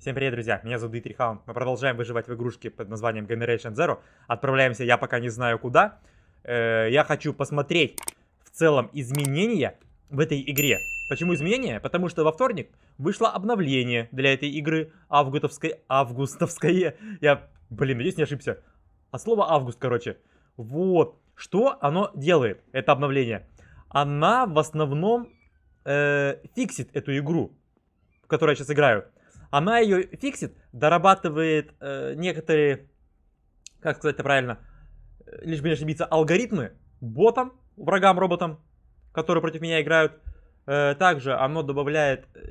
Всем привет, друзья, меня зовут Дмитрий Хаун. Мы продолжаем выживать в игрушке под названием Generation Zero. Отправляемся, я пока не знаю куда. Э я хочу посмотреть в целом изменения в этой игре. Почему изменения? Потому что во вторник вышло обновление для этой игры августовской. Августовское... Я, блин, надеюсь, не ошибся. А слово август, короче. Вот. Что оно делает, это обновление? Она в основном э, фиксит эту игру, в которой я сейчас играю. Она ее фиксит, дорабатывает э, некоторые, как сказать это правильно, э, лишь бы не ошибиться, алгоритмы ботам, врагам роботам, которые против меня играют. Э, также оно добавляет, э,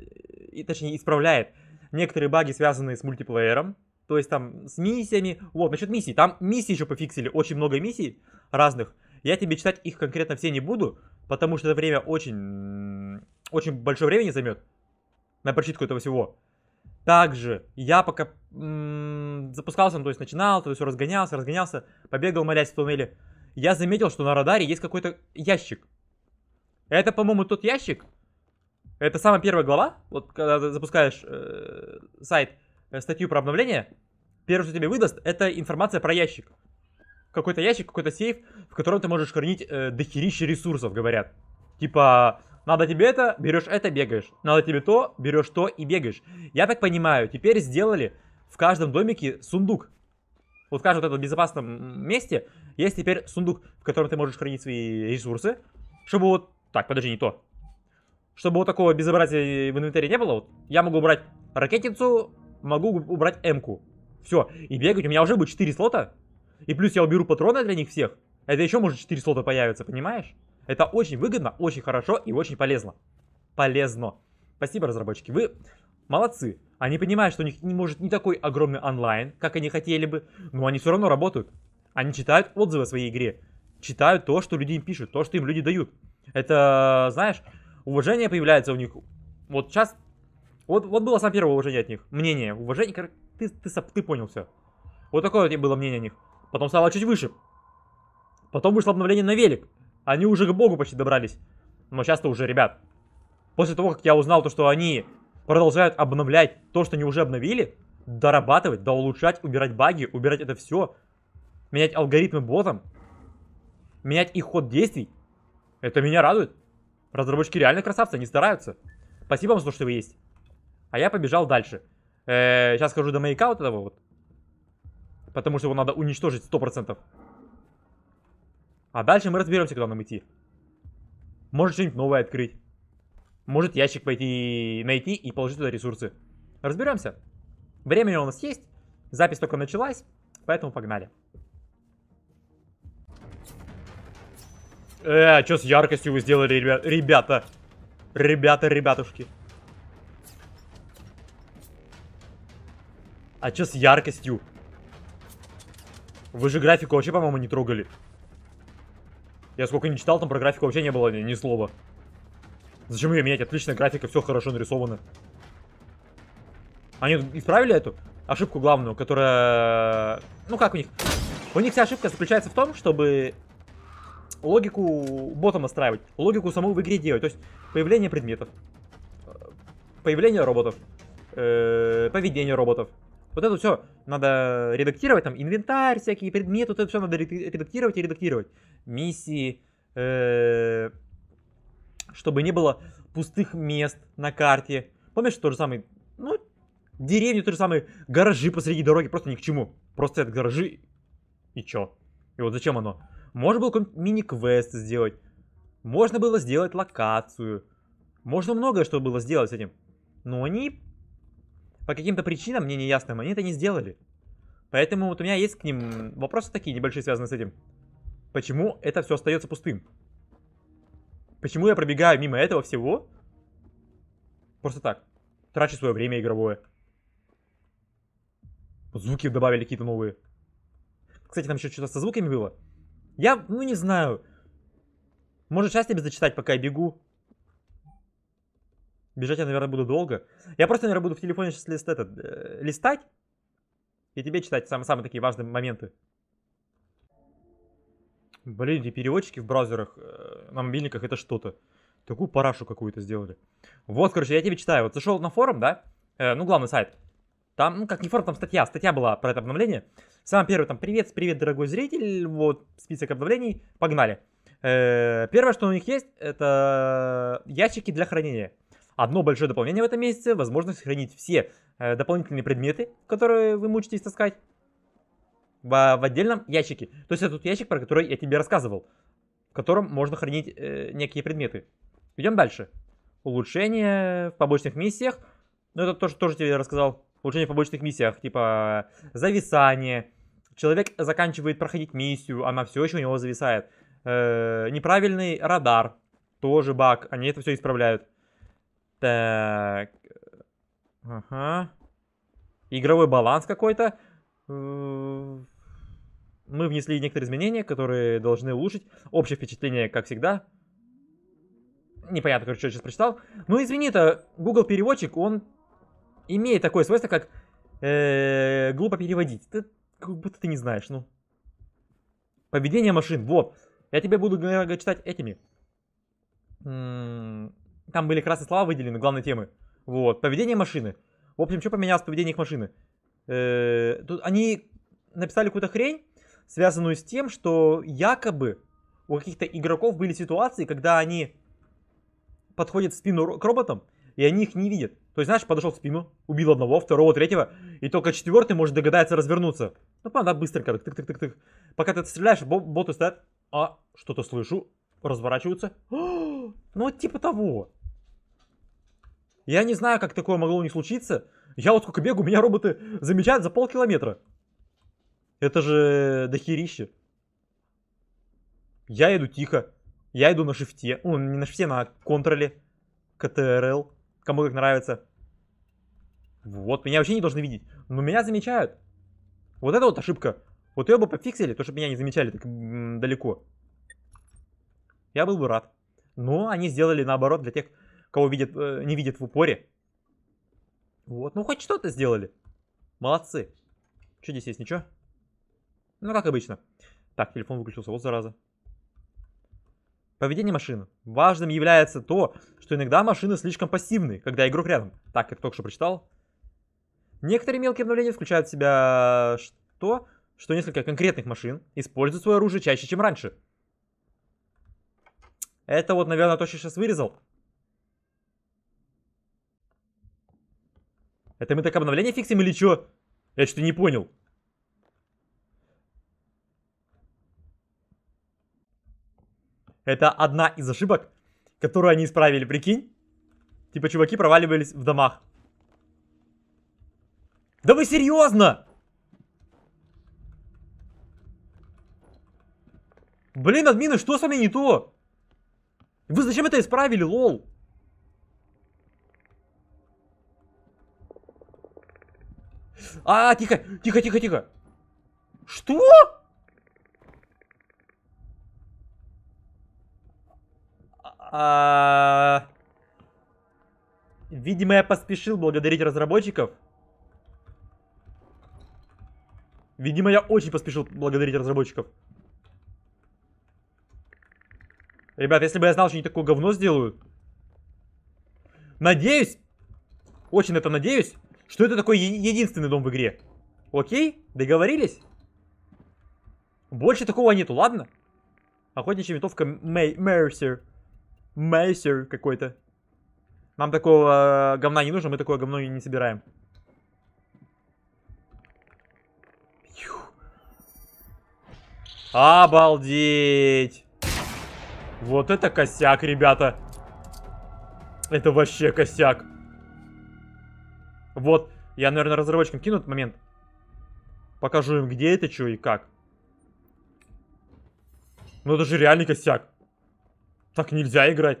и, точнее исправляет некоторые баги, связанные с мультиплеером. То есть там с миссиями. Вот, насчет миссий. Там миссии еще пофиксили. Очень много миссий разных. Я тебе читать их конкретно все не буду, потому что это время очень... Очень большое время не займет на прочитку этого всего. Также я пока запускался, ну, то есть начинал, то есть разгонялся, разгонялся, побегал, молясь в туннеле. Я заметил, что на радаре есть какой-то ящик. Это, по-моему, тот ящик. Это самая первая глава. Вот когда ты запускаешь э, сайт, э, статью про обновление, первое, что тебе выдаст, это информация про ящик. Какой-то ящик, какой-то сейф, в котором ты можешь хранить э, дохерища ресурсов, говорят. Типа надо тебе это, берешь это, бегаешь. Надо тебе то, берешь то и бегаешь. Я так понимаю, теперь сделали в каждом домике сундук. Вот в каждом вот этом безопасном месте есть теперь сундук, в котором ты можешь хранить свои ресурсы. Чтобы вот... Так, подожди, не то. Чтобы вот такого безобразия в инвентаре не было, вот, я могу убрать ракетницу, могу убрать М-ку. Все, и бегать. У меня уже будет 4 слота. И плюс я уберу патроны для них всех. Это еще может 4 слота появиться, понимаешь? Это очень выгодно, очень хорошо и очень полезно. Полезно. Спасибо, разработчики. Вы молодцы. Они понимают, что у них не может не такой огромный онлайн, как они хотели бы, но они все равно работают. Они читают отзывы о своей игре. Читают то, что люди им пишут, то, что им люди дают. Это, знаешь, уважение появляется у них. Вот сейчас... Вот, вот было самое первое уважение от них. Мнение. Уважение, ты, ты, ты, ты понял все. Вот такое вот было мнение о них. Потом стало чуть выше. Потом вышло обновление на велик. Они уже к богу почти добрались. Но сейчас-то уже, ребят, после того, как я узнал то, что они продолжают обновлять то, что они уже обновили, дорабатывать, да улучшать, убирать баги, убирать это все, менять алгоритмы ботом, менять их ход действий, это меня радует. Разработчики реально красавцы, они стараются. Спасибо вам за то, что вы есть. А я побежал дальше. Э -э, сейчас скажу до маяка вот этого вот. Потому что его надо уничтожить 100%. А дальше мы разберемся, куда нам идти. Может что-нибудь новое открыть. Может ящик пойти найти и положить туда ресурсы. Разберемся. Времени у нас есть. Запись только началась. Поэтому погнали. Э, а что с яркостью вы сделали, ребят, ребята? Ребята, ребятушки. А что с яркостью? Вы же графику вообще, по-моему, не трогали. Я сколько не читал, там про графику вообще не было ни, ни слова. Зачем ее менять? Отличная графика, все хорошо нарисовано. Они исправили эту ошибку главную, которая... Ну как у них? У них вся ошибка заключается в том, чтобы логику ботом настраивать, логику саму в игре делать. То есть появление предметов, э, появление роботов, э -э поведение роботов, вот это все надо редактировать, там инвентарь, всякие предметы, вот это все надо редактировать и редактировать. Миссии, э, чтобы не было пустых мест на карте. Помнишь, тот же самый, ну, деревню, то же самое, гаражи посреди дороги, просто ни к чему. Просто это гаражи и чё? И вот зачем оно? Можно было какой-нибудь мини-квест сделать. Можно было сделать локацию. Можно многое что было сделать с этим. Но они по каким-то причинам, мне неясным, они это не сделали. Поэтому вот у меня есть к ним вопросы такие небольшие, связанные с этим. Почему это все остается пустым? Почему я пробегаю мимо этого всего? Просто так. Трачу свое время игровое. Звуки добавили какие-то новые. Кстати, там еще что-то со звуками было. Я, ну не знаю. Может, сейчас тебе зачитать, пока я бегу. Бежать я, наверное, буду долго. Я просто, наверное, буду в телефоне сейчас лист, этот, э, листать и тебе читать самые, самые такие важные моменты. Блин, эти переводчики в браузерах, э, на мобильниках это что-то. Такую парашу какую-то сделали. Вот, короче, я тебе читаю. Вот зашел на форум, да? Э, ну, главный сайт. Там, ну как не форум, там статья, статья была про это обновление. Самое первое, там, привет, привет, дорогой зритель, вот список обновлений, погнали. Э, первое, что у них есть, это ящики для хранения. Одно большое дополнение в этом месяце – возможность хранить все э, дополнительные предметы, которые вы мучитесь таскать, в, в отдельном ящике. То есть это тот ящик, про который я тебе рассказывал, в котором можно хранить э, некие предметы. Идем дальше. Улучшение в побочных миссиях. Ну, это то, что тоже тебе рассказал. Улучшение в побочных миссиях, типа зависание. Человек заканчивает проходить миссию, она все еще у него зависает. Э, неправильный радар, тоже баг, они это все исправляют. Так. Ага. Игровой баланс какой-то. Э, мы внесли некоторые изменения, которые должны улучшить общее впечатление, как всегда. Непонятно, короче, что я сейчас прочитал. Ну, извини-то, Google переводчик, он имеет такое свойство, как э -э, глупо переводить. Ты как будто ты не знаешь, ну. Поведение машин, вот. Я тебе буду читать этими. М -м там были красные слова выделены, главной темы. Вот, поведение машины. В общем, что поменялось поведение их машины? Э, тут они написали какую-то хрень, связанную с тем, что якобы у каких-то игроков были ситуации, когда они подходят в спину к роботам, и они их не видят. То есть, знаешь, подошел в спину, убил одного, второго, третьего, и только четвертый может догадаться развернуться. Ну, правда, быстренько, так тык тык тык Пока ты стреляешь, бо боты стоят, а, что-то слышу, разворачиваются. ну, типа того. Я не знаю, как такое могло не случиться. Я вот сколько бегу, меня роботы замечают за полкилометра. Это же дохерище. Я иду тихо. Я иду на шифте. Ну, не на шифте, на контроле. КТРЛ. Кому как нравится. Вот, меня вообще не должны видеть. Но меня замечают. Вот это вот ошибка. Вот ее бы пофиксили, то, чтобы меня не замечали так далеко. Я был бы рад. Но они сделали наоборот для тех, кого видит э, не видит в упоре. Вот, ну хоть что-то сделали. Молодцы. Что здесь есть, ничего? Ну, как обычно. Так, телефон выключился, вот зараза. Поведение машины. Важным является то, что иногда машины слишком пассивны, когда игрок рядом. Так, как только что прочитал. Некоторые мелкие обновления включают в себя э, то, что несколько конкретных машин используют свое оружие чаще, чем раньше. Это вот, наверное, то, что сейчас вырезал. Это мы так обновление фиксим или что? Я что-то не понял. Это одна из ошибок, которую они исправили, прикинь? Типа чуваки проваливались в домах. Да вы серьезно? Блин, админы, что с вами не то? Вы зачем это исправили, лол? А, а, тихо, тихо, тихо, тихо. Что? А... Видимо, я поспешил благодарить разработчиков. Видимо, я очень поспешил благодарить разработчиков. Ребят, если бы я знал, что они такое говно сделают. Надеюсь. Очень это надеюсь. Что это такой единственный дом в игре? Окей, договорились? Больше такого нету, ладно? Охотничья винтовка Мейсер. Мейсер какой-то. Нам такого э, говна не нужно, мы такое говно не собираем. Обалдеть! Вот это косяк, ребята. Это вообще косяк. Вот, я, наверное, разработчикам кину этот момент. Покажу им, где это, что и как. Ну это же реальный косяк. Так нельзя играть.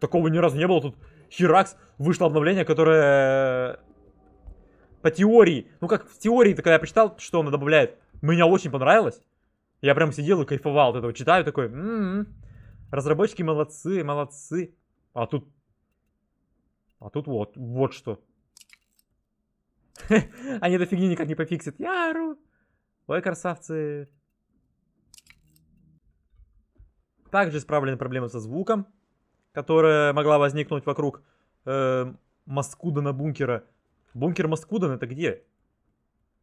Такого ни разу не было. Тут Херакс вышло обновление, которое... Э, по теории, ну как в теории, когда я прочитал, что оно добавляет, меня очень понравилось. Я прям сидел и кайфовал от этого. Читаю такой, м-м-м, разработчики молодцы, молодцы. А тут а тут вот, вот что. Они до фигни никак не пофиксят. яру! ору. Ой, красавцы. Также исправлена проблема со звуком, которая могла возникнуть вокруг э, Маскудана бункера. Бункер Маскудан это где?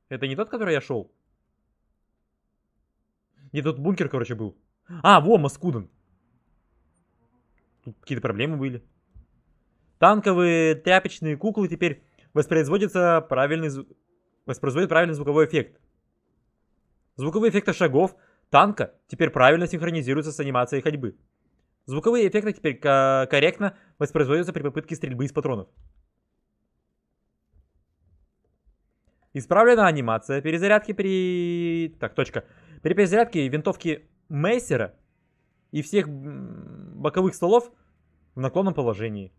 Это не тот, который я шел? Не, тот бункер, короче, был. А, во, Маскудан. Тут какие-то проблемы были. Танковые тряпочные куклы теперь воспроизводятся правильный, воспроизводят правильный звуковой эффект. Звуковые эффекты шагов танка теперь правильно синхронизируются с анимацией ходьбы. Звуковые эффекты теперь корректно воспроизводятся при попытке стрельбы из патронов. Исправлена анимация перезарядки при... Так, точка. При перезарядке винтовки Мейсера и всех боковых столов в наклонном положении.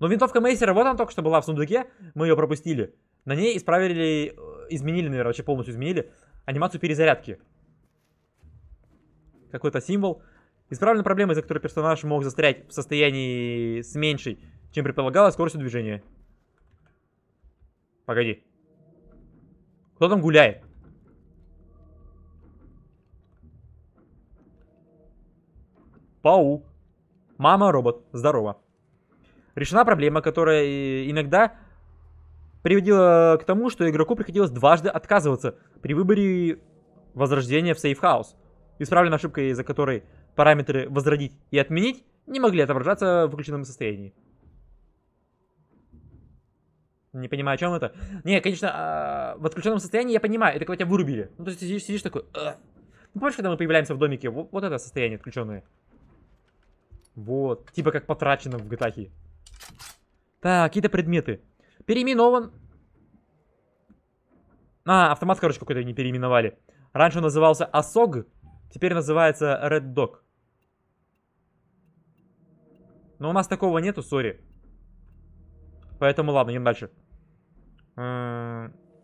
Но ну, винтовка Мейсера, вот она только что была в сундуке, мы ее пропустили. На ней исправили, э, изменили, наверное, вообще полностью изменили анимацию перезарядки. Какой-то символ. Исправлена проблема, из-за которой персонаж мог застрять в состоянии с меньшей, чем предполагалось, скоростью движения. Погоди. Кто там гуляет? Пау, Мама робот. Здорово решена проблема, которая иногда приводила к тому, что игроку приходилось дважды отказываться при выборе возрождения в сейфхаус. Исправлена ошибка, из-за которой параметры «возродить» и «отменить» не могли отображаться в выключенном состоянии. Не понимаю, о чем это. Не, конечно, а, в отключенном состоянии я понимаю, это когда тебя вырубили. Ну, то есть сидишь, сидишь такой... Ну, помнишь, когда мы появляемся в домике? Вот, вот это состояние отключенное. Вот, типа как потрачено в GTA. Так, какие-то предметы. Переименован. А, автомат, короче, какой-то не переименовали. Раньше он назывался Асог, теперь называется Red Dog. Но у нас такого нету, сори. Поэтому ладно, идем дальше.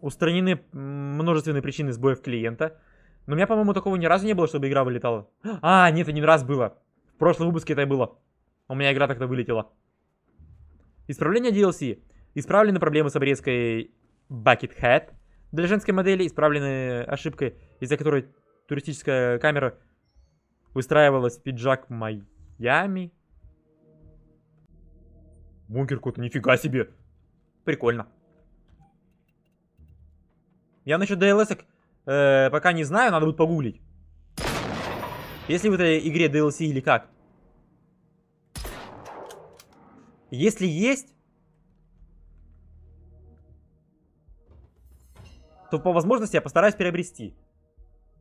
устранены множественные причины сбоев клиента. Но у меня, по-моему, такого ни разу не было, чтобы игра вылетала. А, нет, один раз было. В прошлом выпуске это и было. У меня игра так-то вылетела. Исправление DLC. Исправлены проблемы с обрезкой Bucket Head для женской модели, исправлены ошибкой, из-за которой туристическая камера выстраивалась в пиджак Майами. Бункер какой-то, нифига себе. Прикольно. Я насчет dls э, пока не знаю, надо будет погуглить. Если в этой игре DLC или как. Если есть, то по возможности я постараюсь приобрести.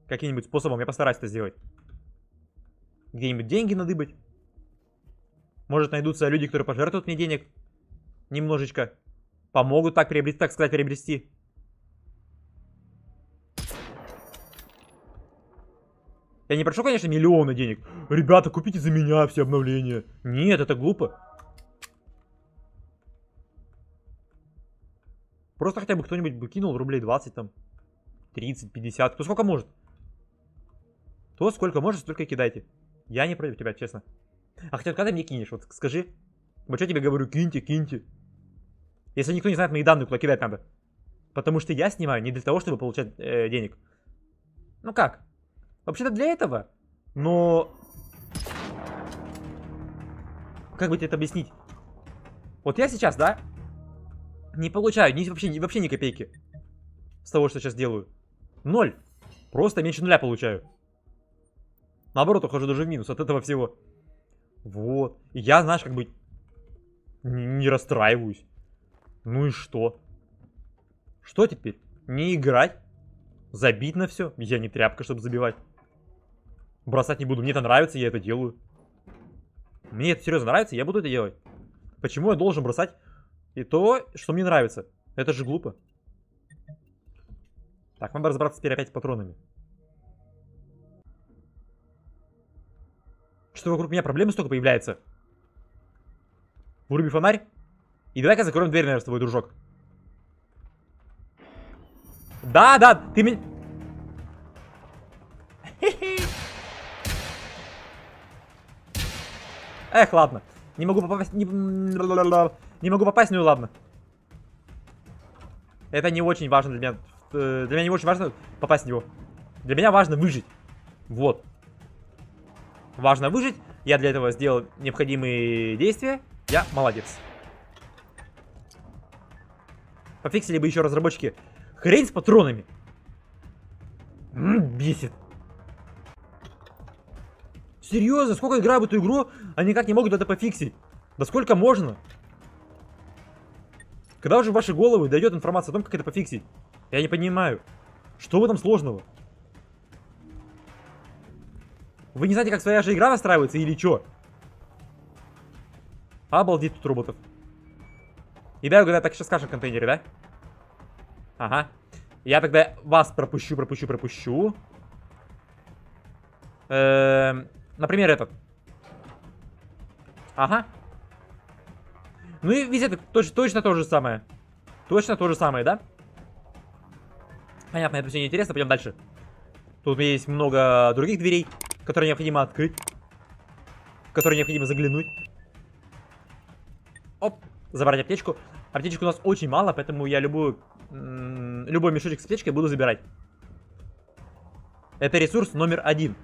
Каким-нибудь способом я постараюсь это сделать. Где-нибудь деньги надыбать. Может найдутся люди, которые пожертвуют мне денег. Немножечко. Помогут так приобрести, так сказать, приобрести. Я не прошу, конечно, миллионы денег. Ребята, купите за меня все обновления. Нет, это глупо. Просто хотя бы кто-нибудь бы кинул рублей 20, там, 30, 50, кто сколько может. То сколько может, столько и кидайте. Я не против тебя, честно. А хотя, когда ты мне кинешь, вот скажи. Вот что я тебе говорю, киньте, киньте. Если никто не знает мои данные, куда кидать надо. Потому что я снимаю не для того, чтобы получать э, денег. Ну как? Вообще-то для этого. Но... Как бы тебе это объяснить? Вот я сейчас, да, не получаю ни, вообще, ни, вообще ни копейки с того, что сейчас делаю. Ноль. Просто меньше нуля получаю. Наоборот, ухожу даже в минус от этого всего. Вот. И я, знаешь, как бы не расстраиваюсь. Ну и что? Что теперь? Не играть? Забить на все? Я не тряпка, чтобы забивать. Бросать не буду. Мне это нравится, я это делаю. Мне это серьезно нравится, я буду это делать. Почему я должен бросать и то, что мне нравится. Это же глупо. Так, надо разобраться теперь опять с патронами. Что вокруг меня проблемы столько появляется? Вруби фонарь. И давай-ка закроем дверь, наверное, с тобой, дружок. Да, да, ты меня... Эх, ладно. Не могу попасть... Не могу попасть, ну и ладно. Это не очень важно для меня. Э, для меня не очень важно попасть в него. Для меня важно выжить. Вот. Важно выжить. Я для этого сделал необходимые действия. Я молодец. Пофиксили бы еще разработчики. Хрень с патронами. М -м, бесит. Серьезно, сколько играют в эту игру, они никак не могут это пофиксить. Да сколько можно? Когда уже в ваши головы дойдет информация о том, как это пофиксить? Я не понимаю. Что в этом сложного? Вы не знаете, как своя же игра настраивается или что? Обалдеть тут роботов. И да, когда так сейчас скажем в контейнере, да? Ага. Я тогда вас пропущу, пропущу, пропущу. Э например, этот. Ага. Ну и везде точно, точно то же самое. Точно то же самое, да? Понятно, это все неинтересно, пойдем дальше. Тут есть много других дверей, которые необходимо открыть. которые необходимо заглянуть. Оп, забрать аптечку. Аптечек у нас очень мало, поэтому я любую, любой мешочек с аптечкой буду забирать. Это ресурс номер один.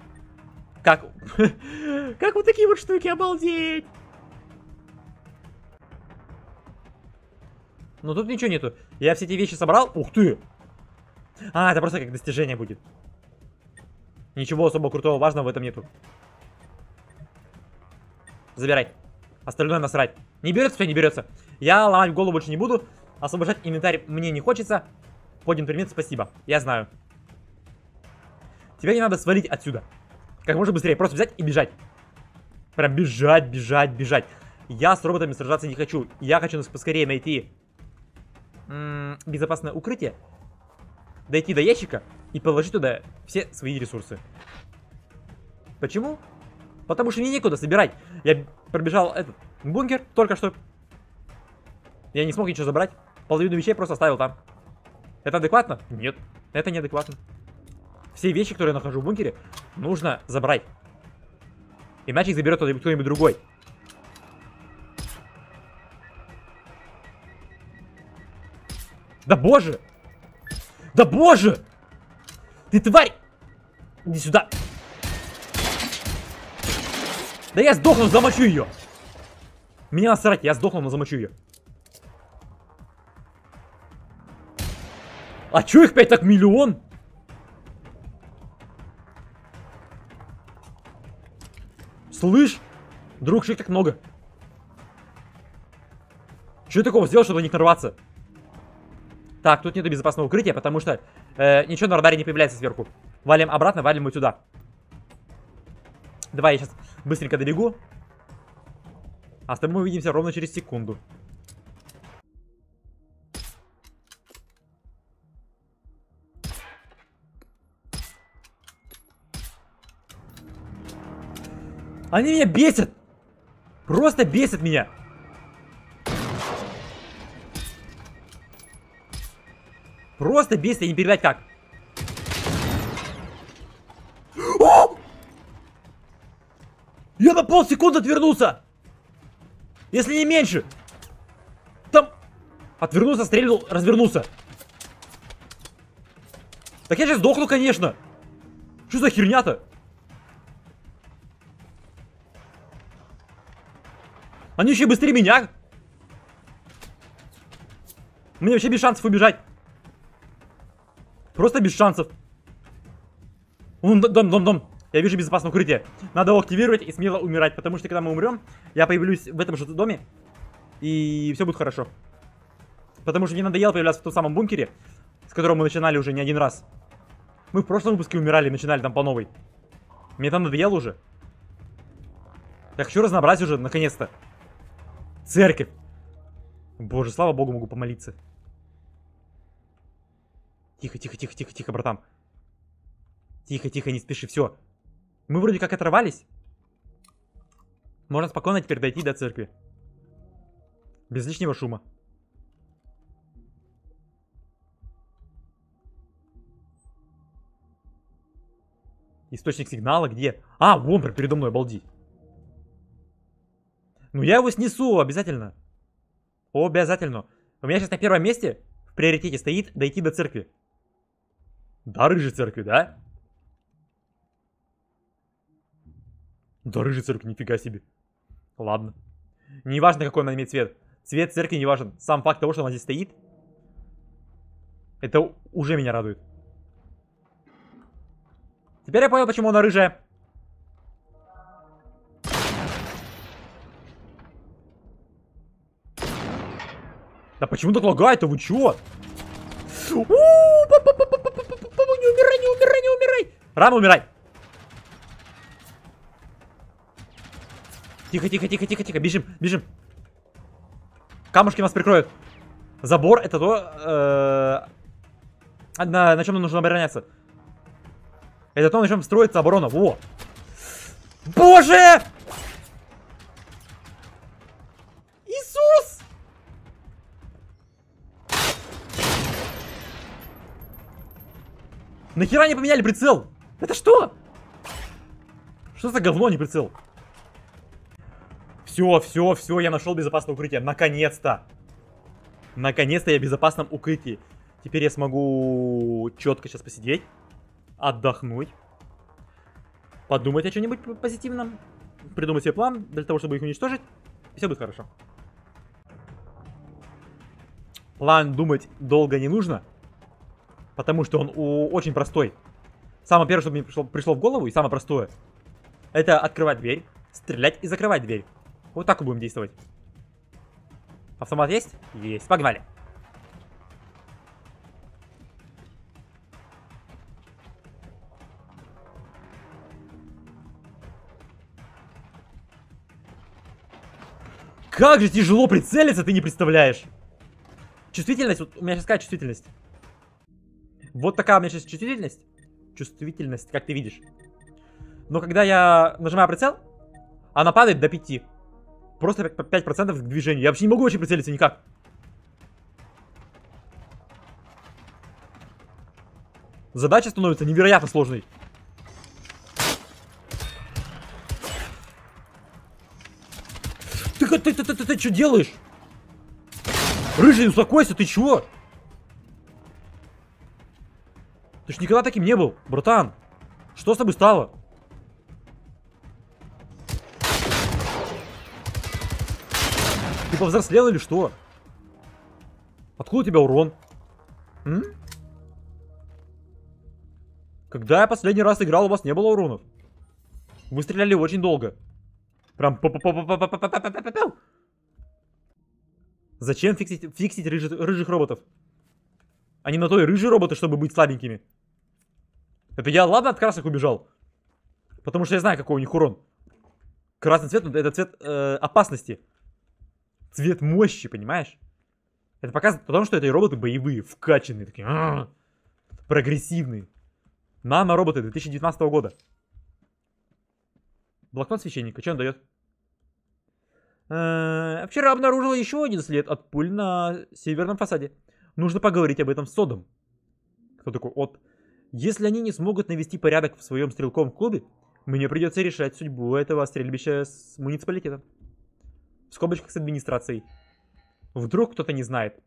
Как... как вот такие вот штуки, обалдеть! Но ну, тут ничего нету. Я все эти вещи собрал. Ух ты! А, это просто как достижение будет. Ничего особо крутого, важного в этом нету. Забирай. Остальное насрать. Не берется все, не берется. Я ломать голову больше не буду. Освобождать инвентарь мне не хочется. Подним предмет, спасибо. Я знаю. Тебя не надо свалить отсюда. Как можно быстрее. Просто взять и бежать. Прям бежать, бежать, бежать. Я с роботами сражаться не хочу. Я хочу нас поскорее найти безопасное укрытие, дойти до ящика и положить туда все свои ресурсы. Почему? Потому что мне некуда собирать. Я пробежал этот бункер только что. Я не смог ничего забрать. Половину вещей просто оставил там. Это адекватно? Нет. Это неадекватно. Все вещи, которые я нахожу в бункере, нужно забрать. Иначе их заберет кто-нибудь другой. Да боже! Да боже! Ты тварь! Иди сюда! Да я сдохну, замочу ее! Меня насрать, я сдохну, но замочу ее. А чё их пять так миллион? Слышь, друг, что их так много? Что такого сделал, чтобы на них нарваться? Так, тут нету безопасного укрытия, потому что э, ничего на радаре не появляется сверху. Валим обратно, валим мы сюда. Давай я сейчас быстренько добегу. А с тобой мы увидимся ровно через секунду. Они меня бесят! Просто бесят меня! Просто бесит, я не передать как. О! Я на полсекунды отвернулся. Если не меньше. Там... Отвернулся, стрельнул, развернулся. Так я сейчас сдохну, конечно. Что за херня-то? Они еще быстрее меня. Мне вообще без шансов убежать. Просто без шансов. Он, дом, дом, дом. Я вижу безопасное укрытие. Надо его активировать и смело умирать, потому что когда мы умрем, я появлюсь в этом же доме, и все будет хорошо. Потому что мне надоело появляться в том самом бункере, с которого мы начинали уже не один раз. Мы в прошлом выпуске умирали начинали там по новой. Мне там надоело уже. Я хочу разнообразить уже, наконец-то. Церковь. Боже, слава богу, могу помолиться. Тихо, тихо, тихо, тихо, тихо, братан. Тихо, тихо, не спеши, все. Мы вроде как оторвались. Можно спокойно теперь дойти до церкви. Без лишнего шума. Источник сигнала где? А, вон прям передо мной, обалдеть. Ну я его снесу, обязательно. Обязательно. У меня сейчас на первом месте в приоритете стоит дойти до церкви. До Рыжей Церкви, да? До Рыжей Церкви, нифига себе. Ладно. Не важно, какой она имеет цвет. Цвет церкви не важен. Сам факт того, что она здесь стоит, это уже меня радует. Теперь я понял, почему она рыжая. Да почему так лагает-то? Вы чё? У -у -у! Рама, умирай! Тихо, тихо, тихо, тихо, тихо, бежим, бежим. Камушки нас прикроют. Забор это то, э, на, на чем нам нужно обороняться. Это то, на чем строится оборона. Во! Боже! Иисус! Нахера не поменяли прицел? Это что? Что за говно, не прицел? Все, все, все, я нашел безопасное укрытие. Наконец-то. Наконец-то я в безопасном укрытии. Теперь я смогу четко сейчас посидеть, отдохнуть, подумать о чем-нибудь позитивном, придумать себе план для того, чтобы их уничтожить, и все будет хорошо. План думать долго не нужно, потому что он очень простой. Самое первое, что мне пришло, пришло в голову, и самое простое, это открывать дверь, стрелять и закрывать дверь. Вот так и будем действовать. Автомат есть? Есть. Погнали. Как же тяжело прицелиться, ты не представляешь. Чувствительность, вот у меня сейчас какая чувствительность? Вот такая у меня сейчас чувствительность чувствительность, как ты видишь. Но когда я нажимаю прицел, она падает до 5. Просто 5% к движению. Я вообще не могу вообще прицелиться никак. Задача становится невероятно сложной. Ты, ты, ты, ты, ты, ты, ты что делаешь? Рыжий, успокойся, ты чего? Ты ж никогда таким не был, братан. Что с тобой стало? Ты повзрослел или что? Откуда у тебя урон? М? Когда я последний раз играл, у вас не было уронов. Вы стреляли очень долго. Прям по Зачем фиксить, фиксить рыжи, рыжих роботов? Они на то и рыжие роботы, чтобы быть слабенькими. Это я, ладно, от красных убежал. Потому что я знаю, какой у них урон. Красный цвет, ну, это цвет э, опасности. Цвет мощи, понимаешь? Это показывает потому, что это роботы боевые, вкачанные, такие, а -а -а, прогрессивные. Нано-роботы 2019 года. Блокнот священника, что он дает? Э -э вчера обнаружил еще один след от пуль на северном фасаде. Нужно поговорить об этом с Содом. Кто такой от? Если они не смогут навести порядок в своем стрелковом клубе, мне придется решать судьбу этого стрельбища с муниципалитетом. В скобочках с администрацией. Вдруг кто-то не знает.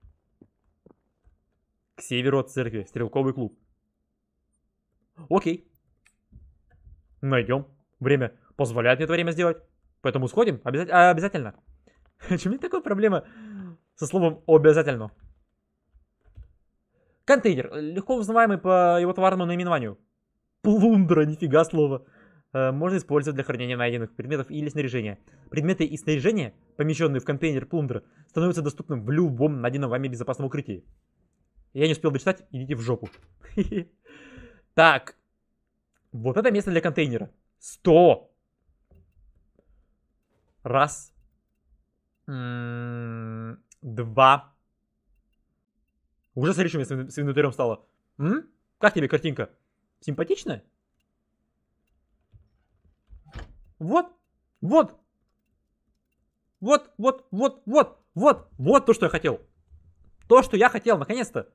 К северу от церкви, стрелковый клуб. Окей. Найдем. Время позволяет мне это время сделать. Поэтому сходим. Обяза... А, обязательно. Чем мне такая проблема со словом обязательно? Контейнер, э, легко узнаваемый по его товарному наименованию. Плундра, нифига слова. Э, можно использовать для хранения найденных предметов или снаряжения. Предметы и снаряжение, помещенные в контейнер плундра, становятся доступны в любом найденном вами безопасном укрытии. Я не успел дочитать, идите в жопу. Так. Вот это место для контейнера. Сто. Раз. Два. Уже с мне с инвентарем стало. М? Как тебе картинка? Симпатичная? Вот, вот, вот, вот, вот, вот, вот, вот то, что я хотел. То, что я хотел, наконец-то.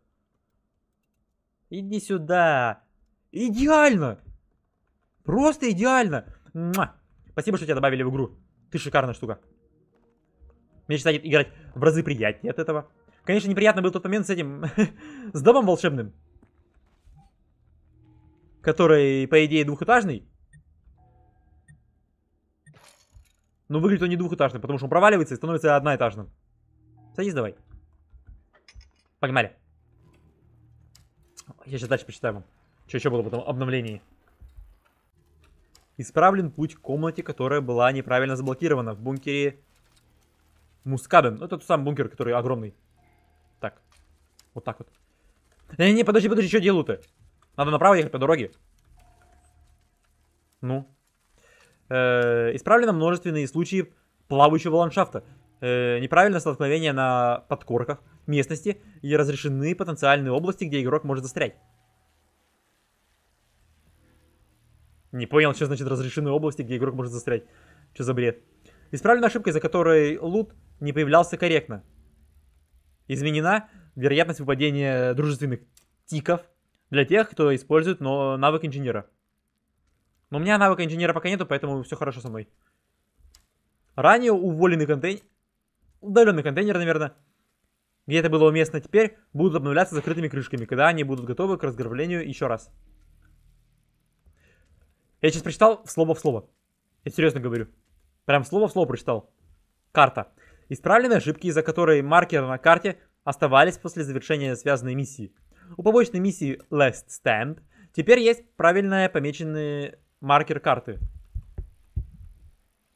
Иди сюда. Идеально. Просто идеально. Муа. Спасибо, что тебя добавили в игру. Ты шикарная штука. Мне сейчас играть в разы приятнее от этого. Конечно, неприятно был тот момент с этим, с домом волшебным. Который, по идее, двухэтажный. Но выглядит он не двухэтажный, потому что он проваливается и становится одноэтажным. Садись давай. Погнали. Я сейчас дальше почитаю вам. Что еще было в этом обновлении? Исправлен путь к комнате, которая была неправильно заблокирована в бункере Мускабен. Ну, это тот самый бункер, который огромный. Вот так вот. Не-не, э, подожди, подожди, что делаю-то? Надо направо ехать по дороге. Ну. Э -э, исправлено множественные случаи плавающего ландшафта. Э неправильное столкновение на подкорках местности и разрешены потенциальные области, где игрок может застрять. Не понял, что значит разрешены области, где игрок может застрять. Что за бред? Исправлена ошибка, из-за которой лут не появлялся корректно. Изменена вероятность выпадения дружественных тиков для тех, кто использует но навык инженера. Но у меня навыка инженера пока нету, поэтому все хорошо со мной. Ранее уволенный контейнер, удаленный контейнер, наверное, где это было уместно, теперь будут обновляться закрытыми крышками, когда они будут готовы к разграблению еще раз. Я сейчас прочитал слово в слово. Я серьезно говорю. Прям слово в слово прочитал. Карта. Исправлены ошибки, из-за которой маркер на карте оставались после завершения связанной миссии. У побочной миссии Last Stand теперь есть правильно помеченные маркер карты.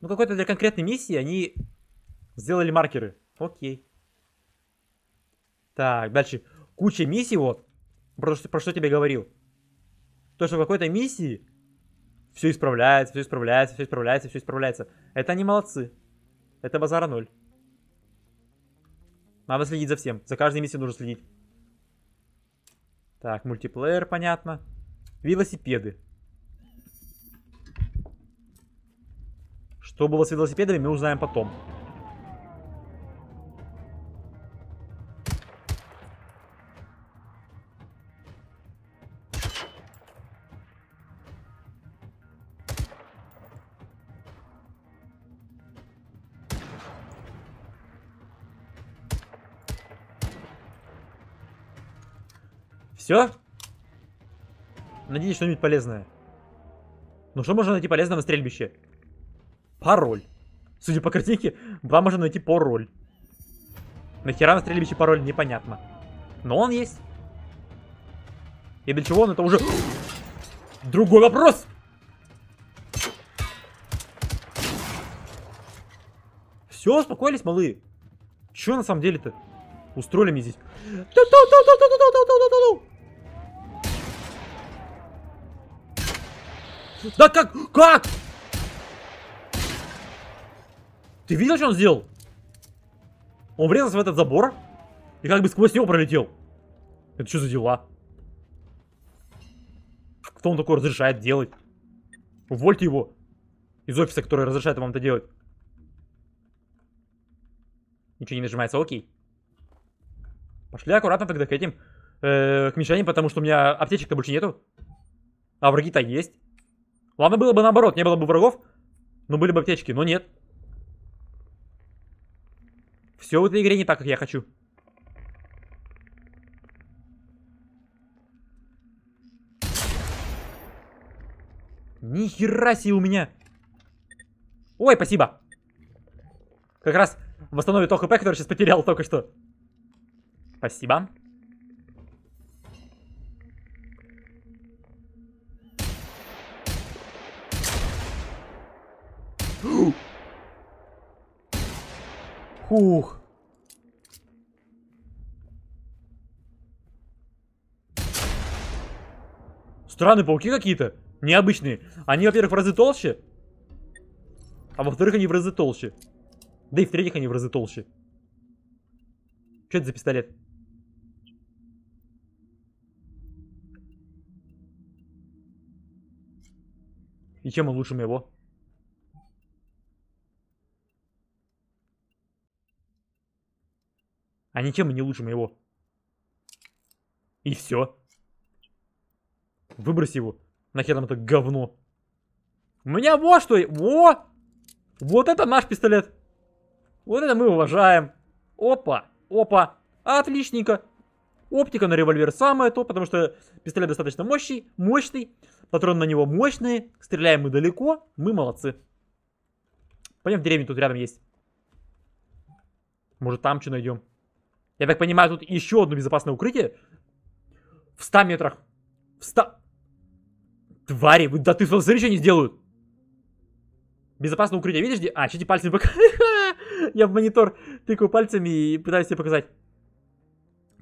Ну, какой-то для конкретной миссии они сделали маркеры. Окей. Так, дальше. Куча миссий, вот. Про, про что тебе говорил. То, что в какой-то миссии все исправляется, все исправляется, все исправляется, все исправляется. Это они молодцы. Это базара ноль. Надо следить за всем. За каждой миссией нужно следить. Так, мультиплеер, понятно. Велосипеды. Что было с велосипедами, мы узнаем потом. Все? Надеюсь, что-нибудь полезное. Ну что можно найти полезного на стрельбище? Пароль. Судя по картинке, вам можно найти пароль. Нахера на стрельбище пароль, непонятно. Но он есть. И для чего он это уже... Другой вопрос! Все, успокоились, малые. Че на самом деле-то? Устроили мне здесь. Да как? Как? Ты видел, что он сделал? Он врезался в этот забор и как бы сквозь него пролетел. Это что за дела? Кто он такой разрешает делать? Увольте его из офиса, который разрешает вам это делать. Ничего не нажимается, окей. Пошли аккуратно тогда к этим, э, к Мишане, потому что у меня аптечек-то больше нету. А враги-то есть. Ладно было бы наоборот, не было бы врагов, но были бы аптечки, но нет. Все в этой игре не так, как я хочу. Ни хера себе у меня. Ой, спасибо. Как раз восстановит то хп, который сейчас потерял только что. Спасибо. Фух. Странные пауки какие-то. Необычные. Они, во-первых, в разы толще. А во-вторых, они в разы толще. Да и в-третьих, они в разы толще. Что это за пистолет? И чем он лучше моего? А ничем не лучше моего. И все. выброси его. Нахер нам это говно. У меня вот что... Во! Вот это наш пистолет. Вот это мы уважаем. Опа, опа. Отличненько. Оптика на револьвер самое то, потому что пистолет достаточно мощный, мощный. Патроны на него мощные. Стреляем мы далеко. Мы молодцы. Пойдем в деревню, тут рядом есть. Может там что найдем. Я так понимаю, тут еще одно безопасное укрытие. В 100 метрах. В 100... Твари, вы, да ты смотри, что они сделают. Безопасное укрытие, видишь где? А, чуть пальцами пока... Я в монитор тыкаю пальцами и пытаюсь тебе показать.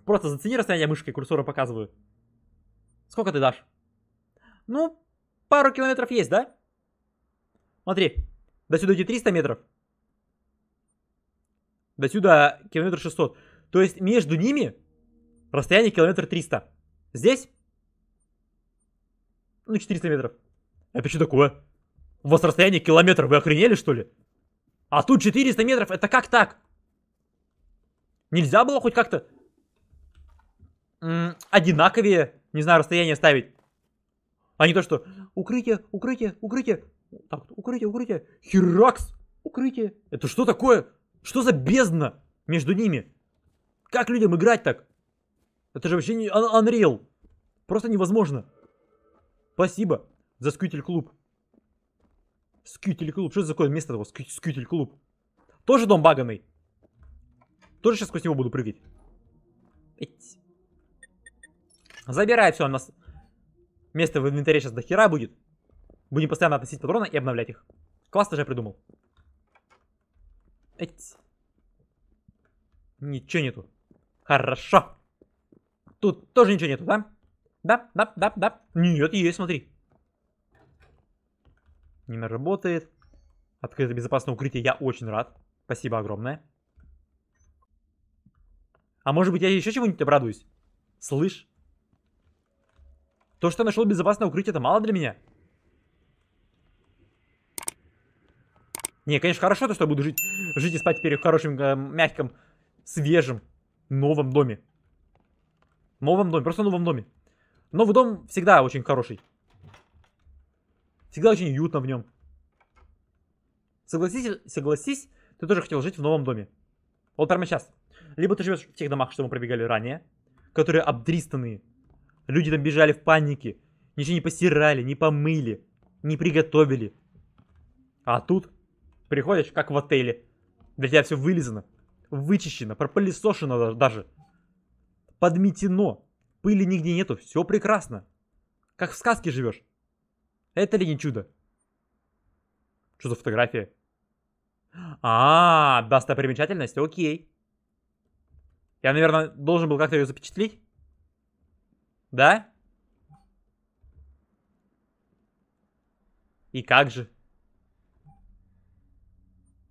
Просто зацени расстояние мышкой, курсора показываю. Сколько ты дашь? Ну, пару километров есть, да? Смотри, до сюда идти 300 метров. До сюда километр 600. То есть между ними расстояние километр 300. Здесь? Ну, 400 метров. Это что такое? У вас расстояние километр, вы охренели что ли? А тут 400 метров, это как так? Нельзя было хоть как-то одинаковее, не знаю, расстояние ставить. А не то, что укрытие, укрытие, укрытие. Так, укрытие, укрытие. Херакс, укрытие. Это что такое? Что за бездна между ними? Как людям играть так? Это же вообще не Unreal. Просто невозможно. Спасибо за скютель клуб. Скютель клуб. Что это за такое место такое? Скютель клуб. Тоже дом баганный. Тоже сейчас сквозь него буду прыгать. Эть. Забирай все, у нас место в инвентаре сейчас до хера будет. Будем постоянно относить патроны и обновлять их. Классно же я придумал. Эть. Ничего нету. Хорошо. Тут тоже ничего нету, да? Да, да, да, да. Нет, есть, смотри. Не работает. Открыто безопасное укрытие, я очень рад. Спасибо огромное. А может быть я еще чего-нибудь обрадуюсь? Слышь? То, что я нашел безопасное укрытие, это мало для меня. Не, конечно, хорошо то, что я буду жить, жить и спать теперь в хорошем, э, мягком, свежем, новом доме. Новом доме, просто новом доме. Новый дом всегда очень хороший. Всегда очень уютно в нем. Согласись, согласись, ты тоже хотел жить в новом доме. Вот прямо сейчас. Либо ты живешь в тех домах, что мы пробегали ранее, которые обдристанные. Люди там бежали в панике, ничего не постирали, не помыли, не приготовили. А тут приходишь, как в отеле. Для тебя все вылизано вычищено, пропылесошено даже, подметено, пыли нигде нету, все прекрасно. Как в сказке живешь. Это ли не чудо? Что за фотография? А, достопримечательность, окей. Я, наверное, должен был как-то ее запечатлеть. Да? И как же?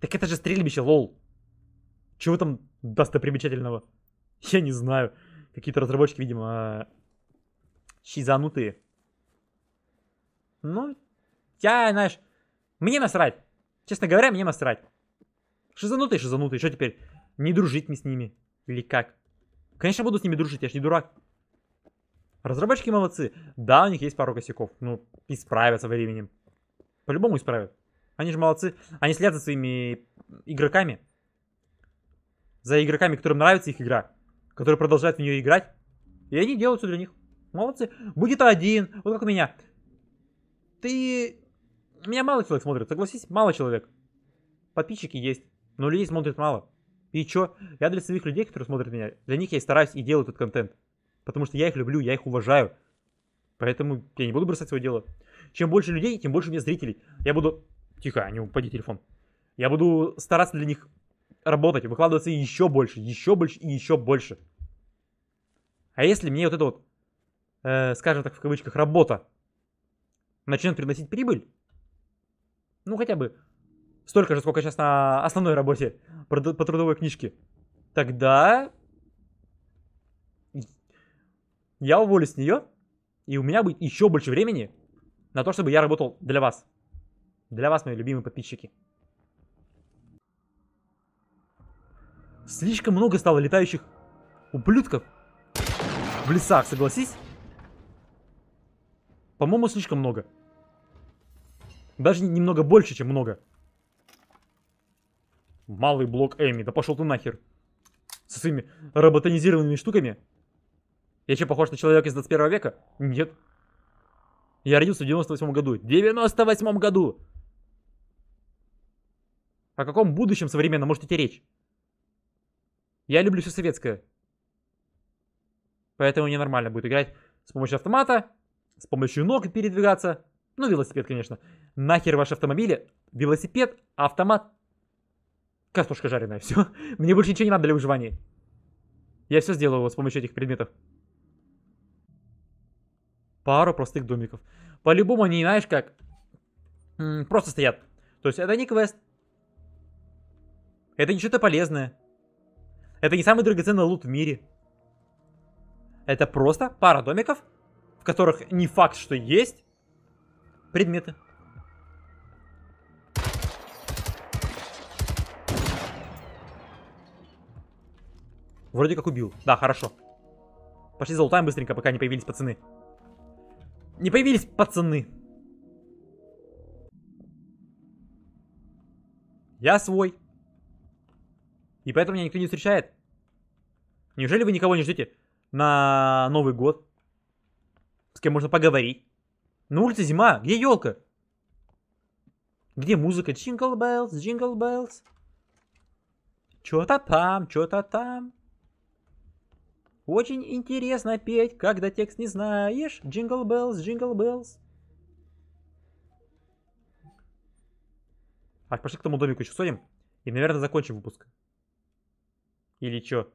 Так это же стрельбище, лол. Чего там достопримечательного? Я не знаю. Какие-то разработчики, видимо, щизанутые. Ну, я, знаешь, мне насрать. Честно говоря, мне насрать. Шизанутые, шизанутые, что теперь? Не дружить мне с ними. Или как? Конечно, буду с ними дружить, я ж не дурак. Разработчики молодцы. Да, у них есть пару косяков. Ну, исправятся временем. По-любому исправят. Они же молодцы. Они следят за своими игроками за игроками, которым нравится их игра, которые продолжают в нее играть, и они делают все для них. Молодцы. Будет один, вот как у меня. Ты... Меня мало человек смотрит, согласись, мало человек. Подписчики есть, но людей смотрит мало. И чё? Я для своих людей, которые смотрят меня, для них я и стараюсь и делаю этот контент. Потому что я их люблю, я их уважаю. Поэтому я не буду бросать свое дело. Чем больше людей, тем больше у меня зрителей. Я буду... Тихо, а не упади телефон. Я буду стараться для них работать, выкладываться еще больше, еще больше и еще больше. А если мне вот эта вот, э, скажем так, в кавычках, работа начнет приносить прибыль, ну хотя бы столько же, сколько сейчас на основной работе по трудовой книжке, тогда я уволюсь с нее, и у меня будет еще больше времени на то, чтобы я работал для вас. Для вас, мои любимые подписчики. Слишком много стало летающих ублюдков в лесах, согласись? По-моему, слишком много. Даже немного больше, чем много. Малый блок Эми, да пошел ты нахер. Со своими роботонизированными штуками. Я что, похож на человека из 21 века? Нет. Я родился в 98 году. 98 году! О каком будущем современном может идти речь? Я люблю все советское. Поэтому мне нормально будет играть с помощью автомата, с помощью ног передвигаться. Ну, велосипед, конечно. Нахер ваши автомобили, велосипед, автомат, картошка жареная, все. Мне больше ничего не надо для выживания. Я все сделаю вот с помощью этих предметов. Пару простых домиков. По-любому они, знаешь, как... Просто стоят. То есть это не квест. Это не что-то полезное. Это не самый драгоценный лут в мире. Это просто пара домиков, в которых не факт, что есть предметы. Вроде как убил. Да, хорошо. Пошли залутаем быстренько, пока не появились пацаны. Не появились пацаны. Я свой. И поэтому меня никто не встречает. Неужели вы никого не ждете на Новый год? С кем можно поговорить? На улице зима, где елка? Где музыка? Джингл Беллс, Джингл Беллс. Чё-то там, чё-то там. Очень интересно петь, когда текст не знаешь. Джингл Беллс, Джингл Беллс. А пошли к тому домику еще сходим. И, наверное, закончим выпуск. Или что?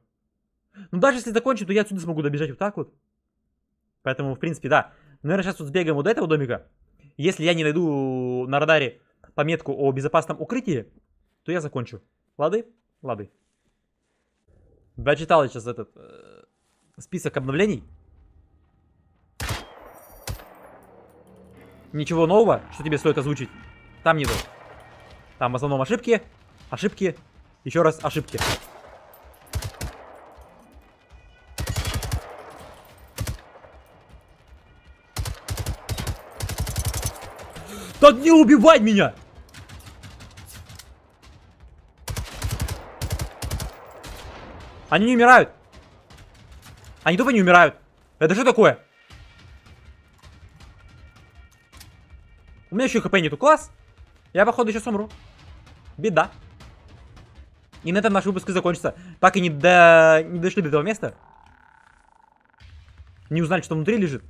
Ну, даже если закончу, то я отсюда смогу добежать вот так вот. Поэтому, в принципе, да. Ну, Наверное, сейчас вот сбегаем вот до этого домика. Если я не найду на радаре пометку о безопасном укрытии, то я закончу. Лады? Лады. Я читал сейчас этот э, список обновлений. Ничего нового, что тебе стоит озвучить. Там нету. Там в основном ошибки, ошибки, еще раз ошибки. Так не убивай меня! Они не умирают. Они тупо не умирают. Это что такое? У меня еще хп нету. Класс. Я, походу, сейчас умру. Беда. И на этом наш выпуск и закончится. Так и не, до... не дошли до этого места. Не узнали, что внутри лежит.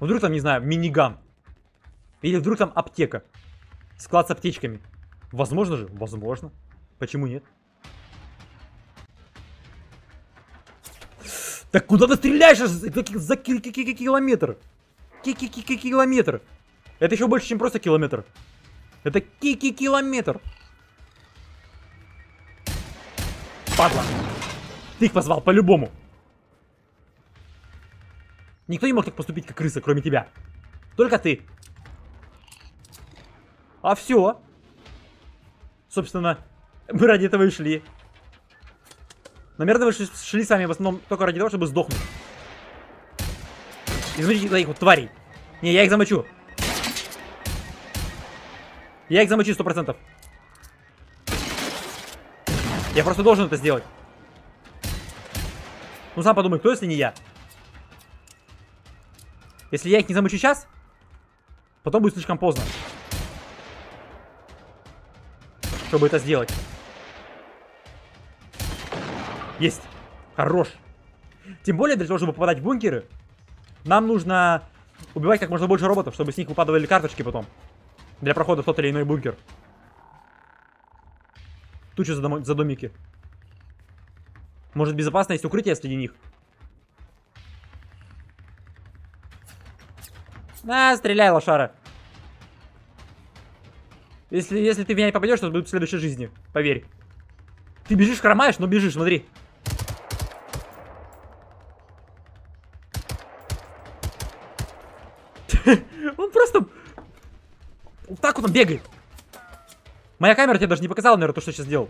Вдруг там, не знаю, миниган. Или вдруг там аптека. Склад с аптечками. Возможно же? Возможно. Почему нет? Так куда ты стреляешь за километр? ки-ки-ки Километр. Это еще больше, чем просто километр. Это ки-ки километр Падла. Ты их позвал, по-любому. Никто не мог так поступить, как крыса, кроме тебя. Только ты. А все. Собственно, мы ради этого и шли. Наверное, вы шли сами в основном только ради того, чтобы сдохнуть. И их вот тварей. Не, я их замочу. Я их замочу сто процентов. Я просто должен это сделать. Ну, сам подумай, кто, если не я? Если я их не замочу сейчас, потом будет слишком поздно чтобы это сделать. Есть. Хорош. Тем более, для того, чтобы попадать в бункеры, нам нужно убивать как можно больше роботов, чтобы с них выпадывали карточки потом. Для прохода в тот или иной бункер. Тучу за, дом за домики? Может, безопасно есть укрытие среди них? А, стреляй, лошара. Если, если ты в меня не попадешь, то будет в следующей жизни. Поверь. Ты бежишь, хромаешь, но бежишь, смотри. Он просто... Вот так вот он бегает. Моя камера тебе даже не показала, наверное, то, что я сейчас сделал.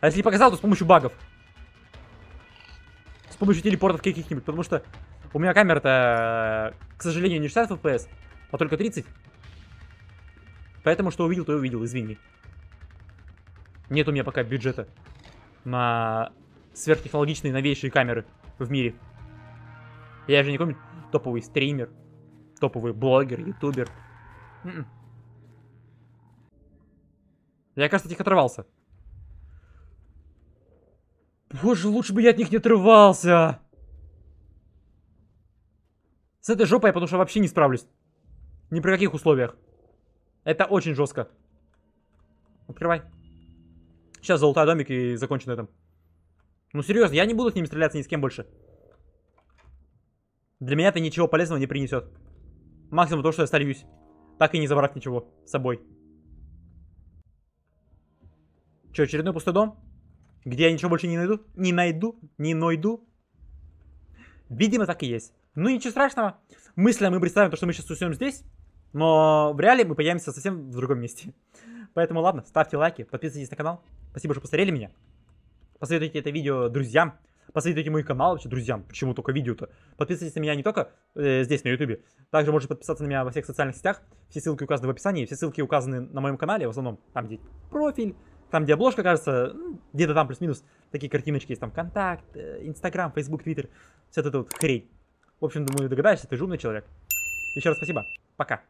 А если не показал, то с помощью багов. С помощью телепортов каких-нибудь, потому что у меня камера-то, к сожалению, не 60 FPS, а только 30. Поэтому что увидел, то и увидел, извини. Нет у меня пока бюджета на сверхтехнологичные новейшие камеры в мире. Я же не какой топовый стример, топовый блогер, ютубер. Н м-м. -н. Я, кажется, от них отрывался. Боже, лучше бы я от них не отрывался. С этой жопой я потому что вообще не справлюсь. Ни при каких условиях. Это очень жестко. Открывай. Сейчас золотой домик и закончу на этом. Ну серьезно, я не буду с ними стреляться ни с кем больше. Для меня это ничего полезного не принесет. Максимум то, что я сольюсь. Так и не забрав ничего с собой. Че, очередной пустой дом? Где я ничего больше не найду? Не найду? Не найду? Видимо, так и есть. Ну, ничего страшного. Мысленно мы представим то, что мы сейчас усем здесь. Но в реале мы появимся совсем в другом месте. Поэтому ладно, ставьте лайки, подписывайтесь на канал. Спасибо, что посмотрели меня. Посоветуйте это видео друзьям. Посоветуйте мой канал вообще друзьям. Почему только видео-то? Подписывайтесь на меня не только э, здесь, на ютубе. Также можете подписаться на меня во всех социальных сетях. Все ссылки указаны в описании. Все ссылки указаны на моем канале. В основном там, где профиль, там, где обложка, кажется. Ну, где-то там плюс-минус такие картиночки есть. Там контакт, э, инстаграм, фейсбук, твиттер. Вся эта вот хрень. В общем, думаю, догадаешься, ты же человек. Еще раз спасибо. Пока.